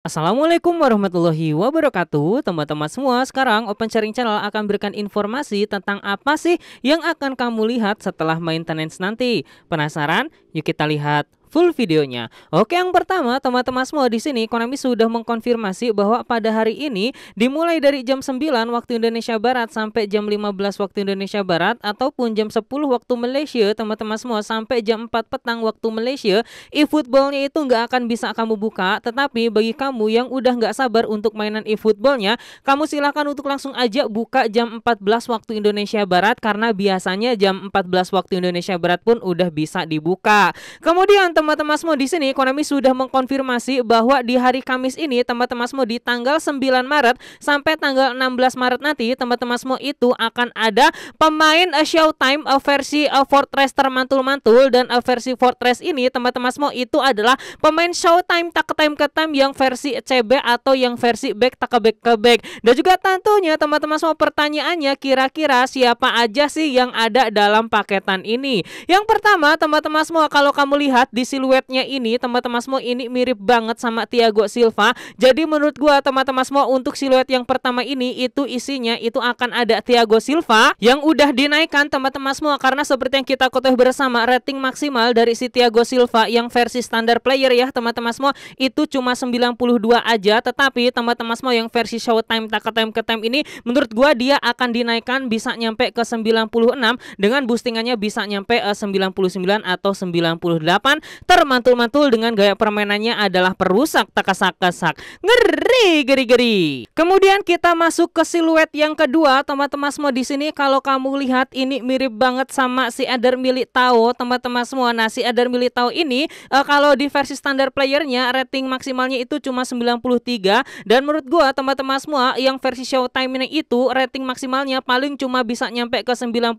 Assalamualaikum warahmatullahi wabarakatuh Teman-teman semua sekarang Open Sharing Channel akan berikan informasi tentang apa sih yang akan kamu lihat setelah maintenance nanti Penasaran? Yuk kita lihat full videonya. Oke, yang pertama teman-teman semua di sini Konami sudah mengkonfirmasi bahwa pada hari ini dimulai dari jam 9 waktu Indonesia Barat sampai jam 15 waktu Indonesia Barat ataupun jam 10 waktu Malaysia teman-teman semua sampai jam 4 petang waktu Malaysia e-footballnya itu nggak akan bisa kamu buka tetapi bagi kamu yang udah nggak sabar untuk mainan e-footballnya kamu silahkan untuk langsung aja buka jam 14 waktu Indonesia Barat karena biasanya jam 14 waktu Indonesia Barat pun udah bisa dibuka. Kemudian teman-teman semua di sini Konami sudah mengkonfirmasi bahwa di hari Kamis ini teman-teman semua di tanggal 9 Maret sampai tanggal 16 Maret nanti teman-teman semua itu akan ada pemain eh, Showtime eh, versi eh, Fortress termantul-mantul dan versi Fortress ini teman-teman semua itu adalah pemain Showtime tak time ke time yang versi CB atau yang versi back tak ke back ke back. Dan juga tentunya teman-teman semua pertanyaannya kira-kira siapa aja sih yang ada dalam paketan ini? Yang pertama teman-teman semua kalau kamu lihat di siluetnya ini teman-teman semua ini mirip banget sama Tiago Silva. Jadi menurut gua teman-teman semua untuk siluet yang pertama ini itu isinya itu akan ada Tiago Silva yang udah dinaikkan teman-teman semua karena seperti yang kita ketahui bersama rating maksimal dari si Tiago Silva yang versi standar player ya teman-teman semua itu cuma 92 aja tetapi teman-teman semua yang versi Showtime tak time ke time ini menurut gua dia akan dinaikkan bisa nyampe ke 96 dengan boostingannya bisa nyampe eh, puluh 99 atau 98 termantul-mantul dengan gaya permainannya adalah perusak takasak-kasak. Ngeri, geri-geri. Kemudian kita masuk ke siluet yang kedua, teman-teman semua di sini kalau kamu lihat ini mirip banget sama si Eder milik Tao, teman-teman semua. Nah, si Eder milik Tao ini uh, kalau di versi standar playernya rating maksimalnya itu cuma 93 dan menurut gua teman-teman semua yang versi Showtime ini itu rating maksimalnya paling cuma bisa nyampe ke 92,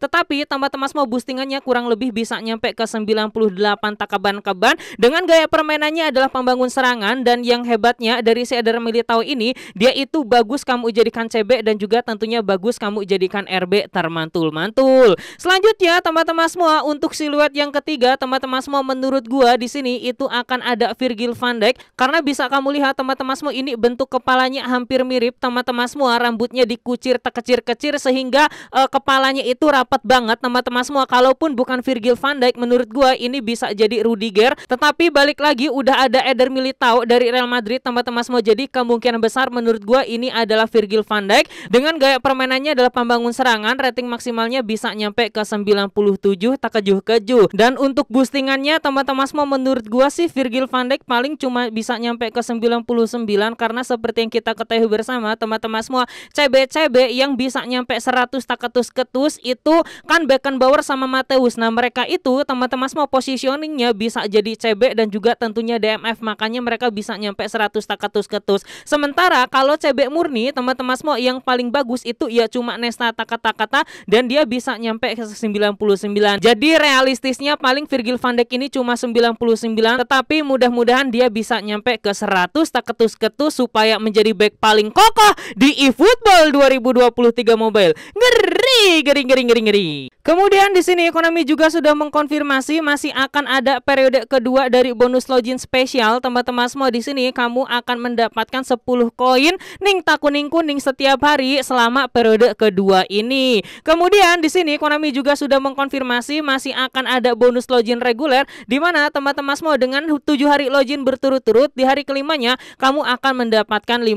tetapi teman-teman semua boostingannya kurang lebih bisa nyampe ke 98 umpan takaban-kaban dengan gaya permainannya adalah pembangun serangan dan yang hebatnya dari si Eder Militao ini dia itu bagus kamu jadikan CB dan juga tentunya bagus kamu jadikan RB termantul-mantul. Selanjutnya teman-teman semua untuk siluet yang ketiga teman-teman semua menurut gua di sini itu akan ada Virgil van Dijk karena bisa kamu lihat teman-teman semua ini bentuk kepalanya hampir mirip teman-teman semua rambutnya dikucir tekecir-kecir sehingga uh, kepalanya itu rapat banget teman-teman semua kalaupun bukan Virgil van Dijk menurut gua ini bisa jadi Rudiger. Tetapi balik lagi udah ada Eder Militao dari Real Madrid teman-teman semua jadi kemungkinan besar menurut gua ini adalah Virgil van Dijk dengan gaya permainannya adalah pembangun serangan rating maksimalnya bisa nyampe ke 97 tak kejuh-kejuh dan untuk boostingannya teman-teman semua menurut gua sih Virgil van Dijk paling cuma bisa nyampe ke 99 karena seperti yang kita ketahui bersama teman-teman semua CB-CB yang bisa nyampe 100 tak ketus-ketus itu kan Beckenbauer sama Mateus nah mereka itu teman-teman semua posisi earningnya bisa jadi CB dan juga tentunya DMF makanya mereka bisa nyampe 100 takatus ketus sementara kalau CB murni teman-teman semua yang paling bagus itu ya cuma Nesta takata-kata dan dia bisa nyampe ke 99 jadi realistisnya paling Virgil van Dijk ini cuma 99 tetapi mudah-mudahan dia bisa nyampe ke 100 takatus ketus supaya menjadi back paling kokoh di eFootball 2023 Mobile gering gering gering gering. Kemudian di sini ekonomi juga sudah mengkonfirmasi masih akan ada periode kedua dari bonus login spesial teman-teman semua di sini kamu akan mendapatkan 10 koin ning tak kuning setiap hari selama periode kedua ini. Kemudian di sini ekonomi juga sudah mengkonfirmasi masih akan ada bonus login reguler di mana teman-teman semua dengan 7 hari login berturut-turut di hari kelimanya kamu akan mendapatkan 50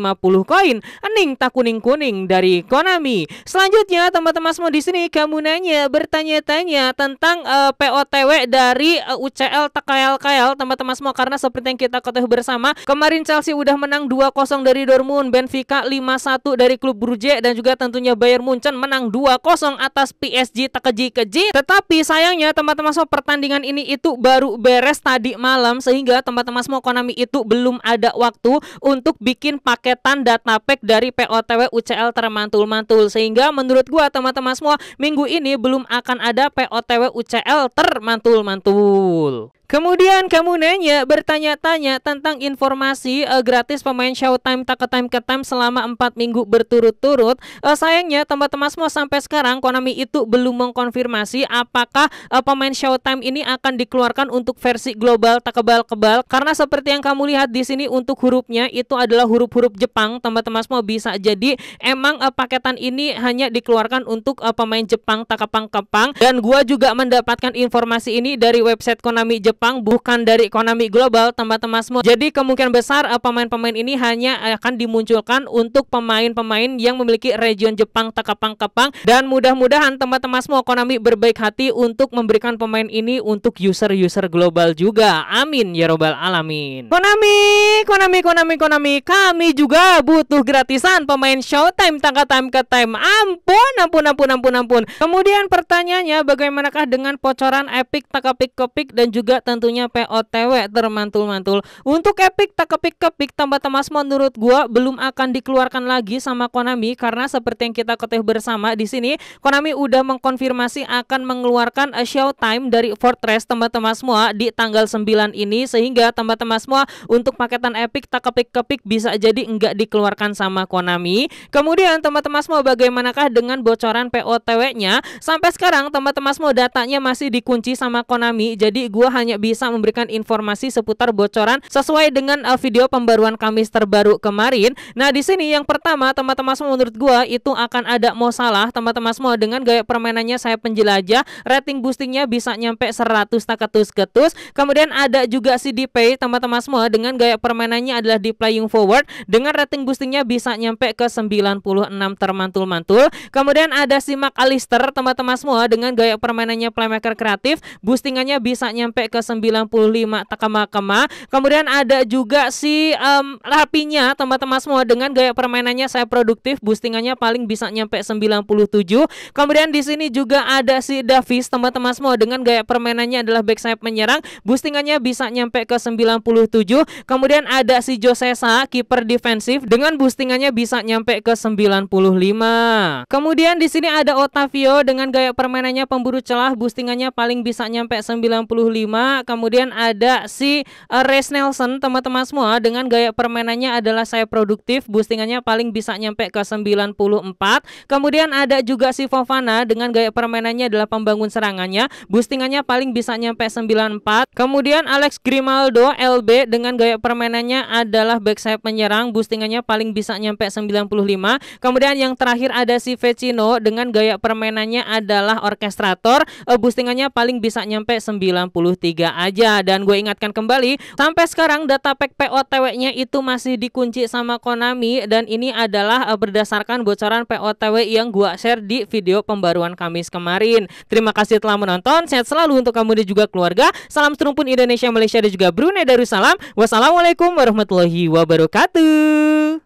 koin ning tak kuning kuning dari Konami. Selanjutnya teman-teman semua di sini kamu nanya bertanya-tanya tentang uh, eh, POTW dari uh, eh, UCL TKL-KL teman-teman semua karena seperti yang kita ketahui bersama kemarin Chelsea udah menang 2-0 dari Dortmund, Benfica 5-1 dari klub Brugge dan juga tentunya Bayern Munchen menang 2-0 atas PSG terkeji-keji. Tetapi sayangnya teman-teman semua pertandingan ini itu baru beres tadi malam sehingga teman-teman semua Konami itu belum ada waktu untuk bikin paketan data pack dari POTW UCL termantul-mantul sehingga menurut gua teman-teman teman-teman semua, minggu ini belum akan ada POTW UCL termantul-mantul. Kemudian kamu nanya bertanya-tanya tentang informasi uh, gratis pemain Showtime tak ke time ke time selama empat minggu berturut-turut. Uh, sayangnya teman-teman semua sampai sekarang Konami itu belum mengkonfirmasi apakah uh, pemain Showtime ini akan dikeluarkan untuk versi global tak kebal-kebal karena seperti yang kamu lihat di sini untuk hurufnya itu adalah huruf-huruf Jepang. Teman-teman semua bisa jadi emang uh, paketan ini hanya dikeluarkan untuk uh, pemain Jepang tak kepang-kepang dan gua juga mendapatkan informasi ini dari website Konami Jepang Jepang bukan dari ekonomi global teman-teman Jadi kemungkinan besar eh, pemain-pemain ini hanya akan dimunculkan untuk pemain-pemain yang memiliki region Jepang tekapang Kepang. dan mudah-mudahan teman-teman semua berbaik hati untuk memberikan pemain ini untuk user-user global juga. Amin ya robbal alamin. Konami, Konami, Konami, Konami, kami juga butuh gratisan pemain Showtime tangka time ke time. Ampun, ampun, ampun, ampun, ampun. Kemudian pertanyaannya bagaimanakah dengan pocoran Epic, Takapik, Kopik dan juga tentunya POTW termantul-mantul. Untuk Epic tak kepik-kepik tambah temas menurut gua belum akan dikeluarkan lagi sama Konami karena seperti yang kita ketahui bersama di sini Konami udah mengkonfirmasi akan mengeluarkan a Showtime dari Fortress teman-teman semua di tanggal 9 ini sehingga teman-teman semua untuk paketan Epic tak kepik-kepik bisa jadi enggak dikeluarkan sama Konami. Kemudian teman-teman semua bagaimanakah dengan bocoran POTW-nya? Sampai sekarang teman-teman semua datanya masih dikunci sama Konami. Jadi gua hanya hanya bisa memberikan informasi seputar bocoran sesuai dengan eh, video pembaruan Kamis terbaru kemarin. Nah, di sini yang pertama teman-teman semua menurut gua itu akan ada salah, teman-teman semua dengan gaya permainannya saya penjelajah, rating boostingnya bisa nyampe 100 taketus ketus. Kemudian ada juga si CDP teman-teman semua dengan gaya permainannya adalah di playing forward dengan rating boostingnya bisa nyampe ke 96 termantul-mantul. Kemudian ada si Mac Alister teman-teman semua dengan gaya permainannya playmaker kreatif, boostingannya bisa nyampe ke 95 Takama-kama. Kemudian ada juga si um, rapinya teman-teman semua dengan gaya permainannya saya produktif, boostingannya paling bisa nyampe 97. Kemudian di sini juga ada si Davis teman-teman semua dengan gaya permainannya adalah back backside menyerang, boostingannya bisa nyampe ke 97. Kemudian ada si Josesa kiper defensif dengan boostingannya bisa nyampe ke 95. Kemudian di sini ada Otavio dengan gaya permainannya pemburu celah, boostingannya paling bisa nyampe 95 kemudian ada si uh, Nelson teman-teman semua dengan gaya permainannya adalah saya produktif, boostingannya paling bisa nyampe ke 94. Kemudian ada juga si Fofana dengan gaya permainannya adalah pembangun serangannya, boostingannya paling bisa nyampe 94. Kemudian Alex Grimaldo LB dengan gaya permainannya adalah back sayap penyerang, boostingannya paling bisa nyampe 95. Kemudian yang terakhir ada si Vecino dengan gaya permainannya adalah orkestrator, eh, boostingannya paling bisa nyampe 93 aja dan gue ingatkan kembali sampai sekarang data pack POTW-nya itu masih dikunci sama Konami dan ini adalah eh, berdasarkan bocoran POTW yang gue share di video pembaruan Kamis kemarin. Terima kasih telah menonton. Sehat selalu untuk kamu dan juga keluarga. Salam serumpun Indonesia, Malaysia dan juga Brunei Darussalam. Wassalamualaikum warahmatullahi wabarakatuh.